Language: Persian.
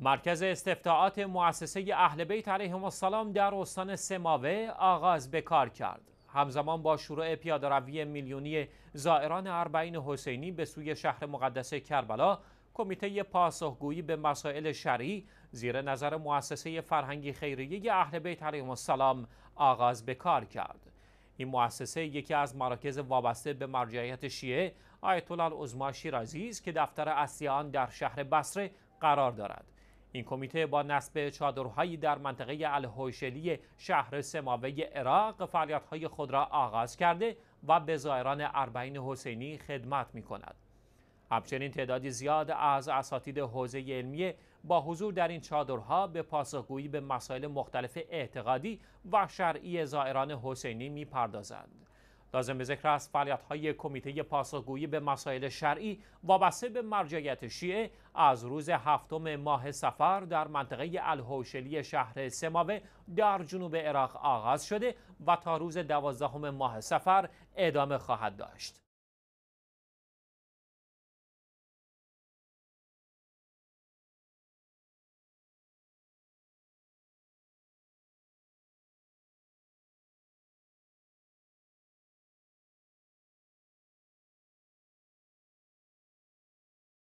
مرکز استفتاعات مؤسسه اهل بیت علیهم السلام در استان سماوه آغاز به کار کرد. همزمان با شروع روی میلیونی زائران اربعین حسینی به سوی شهر مقدس کربلا، کمیته پاسخگویی به مسائل شرعی زیر نظر مؤسسه فرهنگی خیریه اهل بیت علیهم السلام آغاز به کار کرد. این مؤسسه یکی از مراکز وابسته به مرجعیت شیعه آیت الله العظما شیرازی است که دفتر اصلی آن در شهر بصره قرار دارد. این کمیته با نصب چادرهایی در منطقه الهوشلی شهر سماوه عراق فعالیتهای خود را آغاز کرده و به زائران اربعین حسینی خدمت می کند. همچنین تعدادی زیاد از اساتید حوزه علمیه با حضور در این چادرها به پاسخگویی به مسائل مختلف اعتقادی و شرعی زائران حسینی میپردازند. لازم به ذکر است فعالیت‌های کمیته پاسخگویی به مسائل شرعی وابسته به مرجعیت شیعه از روز هفتم ماه سفر در منطقه الهوشلی شهر سماوه در جنوب عراق آغاز شده و تا روز دوازدهم ماه سفر ادامه خواهد داشت.